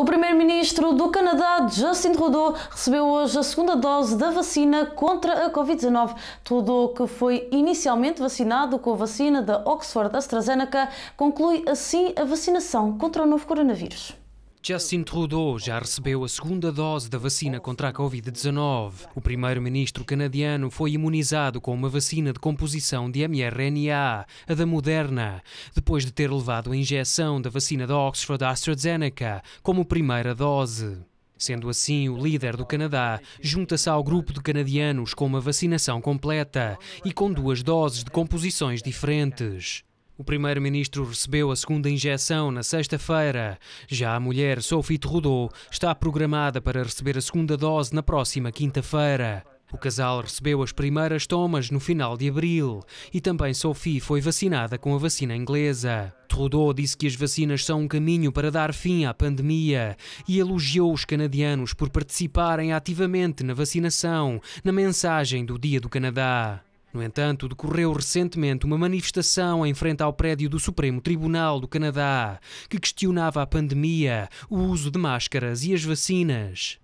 O primeiro-ministro do Canadá, Justin Trudeau, recebeu hoje a segunda dose da vacina contra a Covid-19. Trudeau, que foi inicialmente vacinado com a vacina da Oxford AstraZeneca, conclui assim a vacinação contra o novo coronavírus. Justin Trudeau já recebeu a segunda dose da vacina contra a Covid-19. O primeiro-ministro canadiano foi imunizado com uma vacina de composição de mRNA, a da Moderna, depois de ter levado a injeção da vacina da Oxford AstraZeneca como primeira dose. Sendo assim, o líder do Canadá junta-se ao grupo de canadianos com uma vacinação completa e com duas doses de composições diferentes. O primeiro-ministro recebeu a segunda injeção na sexta-feira. Já a mulher Sophie Trudeau está programada para receber a segunda dose na próxima quinta-feira. O casal recebeu as primeiras tomas no final de abril e também Sophie foi vacinada com a vacina inglesa. Trudeau disse que as vacinas são um caminho para dar fim à pandemia e elogiou os canadianos por participarem ativamente na vacinação, na mensagem do Dia do Canadá. No entanto, decorreu recentemente uma manifestação em frente ao prédio do Supremo Tribunal do Canadá que questionava a pandemia, o uso de máscaras e as vacinas.